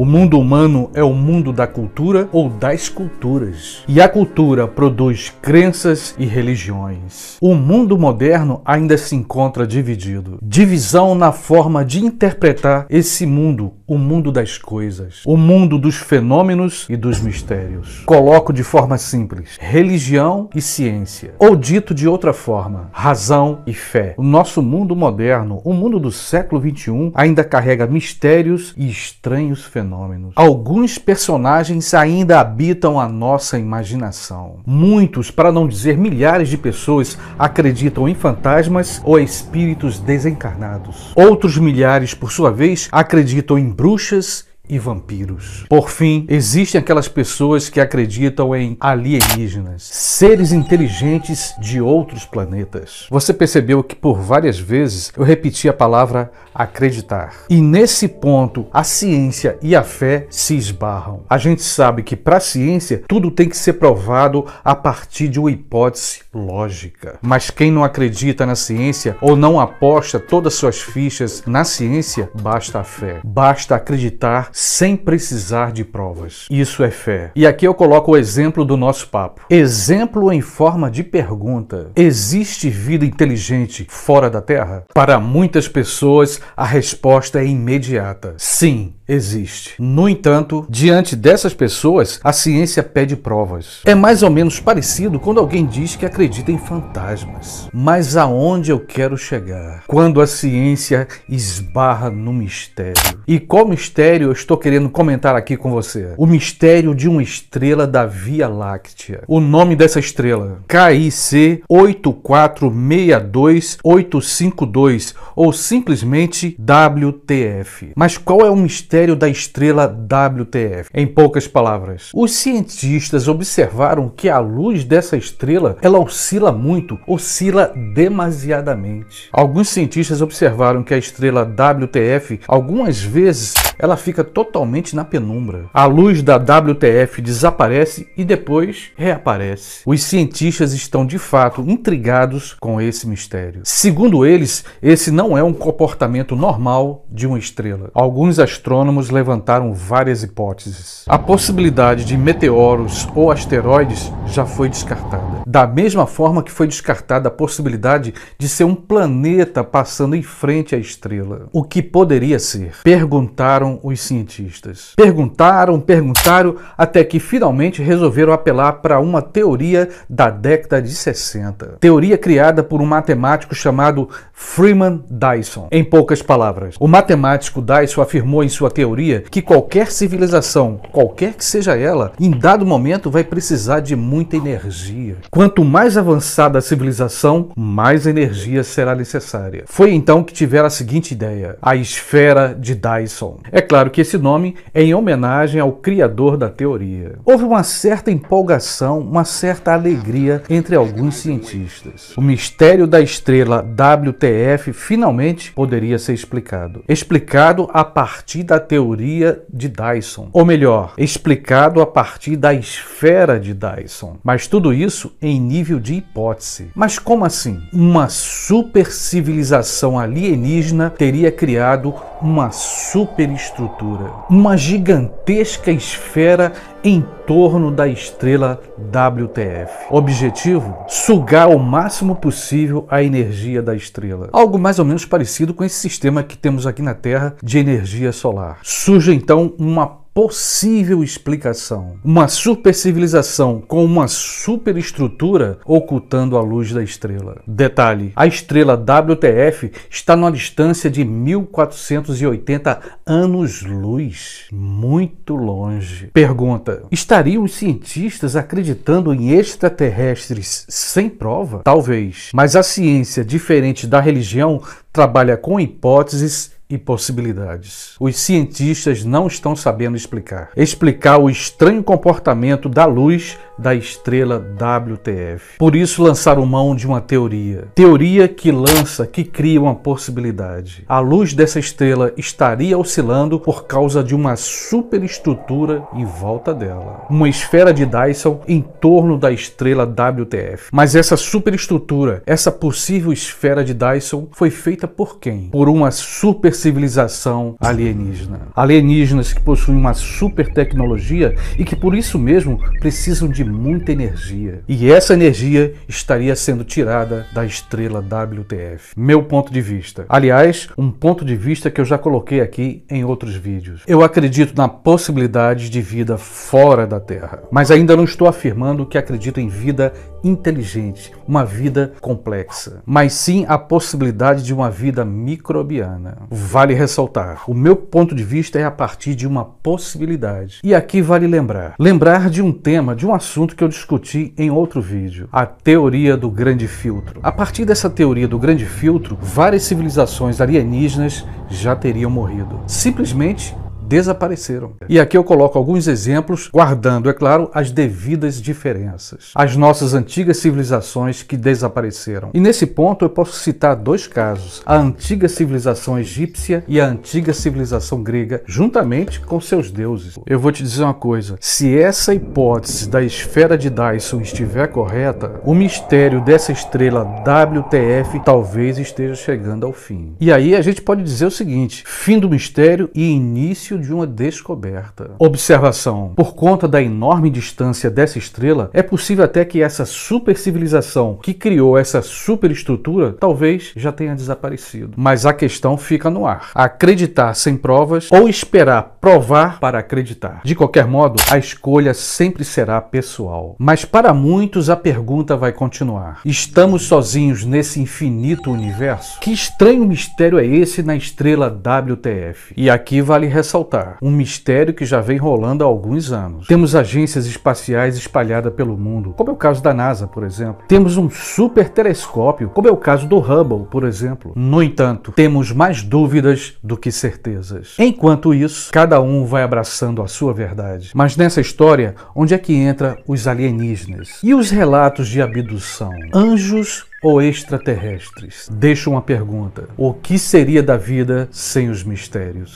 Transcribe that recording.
O mundo humano é o mundo da cultura ou das culturas. E a cultura produz crenças e religiões. O mundo moderno ainda se encontra dividido. Divisão na forma de interpretar esse mundo, o mundo das coisas, o mundo dos fenômenos e dos mistérios. Coloco de forma simples: religião e ciência. Ou dito de outra forma, razão e fé. O nosso mundo moderno, o mundo do século XXI, ainda carrega mistérios e estranhos fenômenos fenômenos. Alguns personagens ainda habitam a nossa imaginação. Muitos, para não dizer milhares de pessoas, acreditam em fantasmas ou espíritos desencarnados. Outros milhares, por sua vez, acreditam em bruxas e vampiros. Por fim, existem aquelas pessoas que acreditam em alienígenas, seres inteligentes de outros planetas. Você percebeu que por várias vezes eu repeti a palavra acreditar. E nesse ponto, a ciência e a fé se esbarram. A gente sabe que para a ciência tudo tem que ser provado a partir de uma hipótese lógica. Mas quem não acredita na ciência ou não aposta todas suas fichas na ciência, basta a fé. Basta acreditar sem precisar de provas. Isso é fé. E aqui eu coloco o exemplo do nosso papo. Exemplo em forma de pergunta. Existe vida inteligente fora da Terra? Para muitas pessoas, a resposta é imediata. Sim, existe. No entanto, diante dessas pessoas, a ciência pede provas. É mais ou menos parecido quando alguém diz que acredita em fantasmas. Mas aonde eu quero chegar? Quando a ciência esbarra no mistério. E qual mistério eu estou querendo comentar aqui com você? O mistério de uma estrela da Via Láctea. O nome dessa estrela: KIC 8462852 ou simplesmente WTF. Mas qual é o mistério? mistério da estrela WTF. Em poucas palavras, os cientistas observaram que a luz dessa estrela ela oscila muito, oscila demasiadamente. Alguns cientistas observaram que a estrela WTF algumas vezes ela fica totalmente na penumbra. A luz da WTF desaparece e depois reaparece. Os cientistas estão de fato intrigados com esse mistério. Segundo eles, esse não é um comportamento normal de uma estrela. Alguns astrônomos astrônomos levantaram várias hipóteses. A possibilidade de meteoros ou asteroides já foi descartada. Da mesma forma que foi descartada a possibilidade de ser um planeta passando em frente à estrela. O que poderia ser? Perguntaram os cientistas. Perguntaram, perguntaram, até que finalmente resolveram apelar para uma teoria da década de 60. Teoria criada por um matemático chamado Freeman Dyson. Em poucas palavras, o matemático Dyson afirmou em sua teoria que qualquer civilização, qualquer que seja ela, em dado momento vai precisar de muita energia. Quanto mais avançada a civilização, mais energia será necessária. Foi então que tiveram a seguinte ideia: a esfera de Dyson. É claro que esse nome é em homenagem ao criador da teoria. Houve uma certa empolgação, uma certa alegria entre alguns cientistas. O mistério da estrela WTF finalmente poderia ser explicado. Explicado a partir da teoria de Dyson, ou melhor, explicado a partir da esfera de Dyson. Mas tudo isso em nível de hipótese. Mas como assim? Uma supercivilização alienígena teria criado uma superestrutura, uma gigantesca esfera em torno da estrela WTF. Objetivo: sugar o máximo possível a energia da estrela. Algo mais ou menos parecido com esse sistema que temos aqui na Terra de energia solar. Surge então uma possível explicação. Uma supercivilização com uma superestrutura ocultando a luz da estrela. Detalhe: a estrela WTF está numa distância de 1480 anos-luz, muito longe. Pergunta: estariam os cientistas acreditando em extraterrestres sem prova? Talvez, mas a ciência, diferente da religião, trabalha com hipóteses e possibilidades. Os cientistas não estão sabendo explicar. Explicar o estranho comportamento da luz da estrela WTF. Por isso lançaram mão de uma teoria. Teoria que lança, que cria uma possibilidade. A luz dessa estrela estaria oscilando por causa de uma superestrutura em volta dela. Uma esfera de Dyson em torno da estrela WTF. Mas essa superestrutura, essa possível esfera de Dyson foi feita por quem? Por uma super civilização alienígena. Alienígenas que possuem uma super tecnologia e que por isso mesmo precisam de muita energia. E essa energia estaria sendo tirada da estrela WTF. Meu ponto de vista. Aliás, um ponto de vista que eu já coloquei aqui em outros vídeos. Eu acredito na possibilidade de vida fora da Terra, mas ainda não estou afirmando que acredito em vida inteligente, uma vida complexa, mas sim a possibilidade de uma vida microbiana. Vale ressaltar, o meu ponto de vista é a partir de uma possibilidade. E aqui vale lembrar, lembrar de um tema, de um assunto que eu discuti em outro vídeo, a teoria do grande filtro. A partir dessa teoria do grande filtro, várias civilizações alienígenas já teriam morrido, simplesmente desapareceram. E aqui eu coloco alguns exemplos, guardando, é claro, as devidas diferenças. As nossas antigas civilizações que desapareceram. E nesse ponto eu posso citar dois casos: a antiga civilização egípcia e a antiga civilização grega, juntamente com seus deuses. Eu vou te dizer uma coisa: se essa hipótese da esfera de Dyson estiver correta, o mistério dessa estrela WTF talvez esteja chegando ao fim. E aí a gente pode dizer o seguinte: fim do mistério e início meio de uma descoberta. Observação: por conta da enorme distância dessa estrela, é possível até que essa supercivilização que criou essa superestrutura talvez já tenha desaparecido. Mas a questão fica no ar: acreditar sem provas ou esperar provar para acreditar. De qualquer modo, a escolha sempre será pessoal. Mas para muitos a pergunta vai continuar: estamos sozinhos nesse infinito universo? Que estranho mistério é esse na estrela WTF? E aqui vale ressaltar voltar, um mistério que já vem rolando há alguns anos. Temos agências espaciais espalhadas pelo mundo, como é o caso da NASA, por exemplo. Temos um super telescópio, como é o caso do Hubble, por exemplo. No entanto, temos mais dúvidas do que certezas. Enquanto isso, cada um vai abraçando a sua verdade. Mas nessa história, onde é que entra os alienígenas e os relatos de abdução? Anjos ou extraterrestres? Deixo uma pergunta: o que seria da vida sem os mistérios?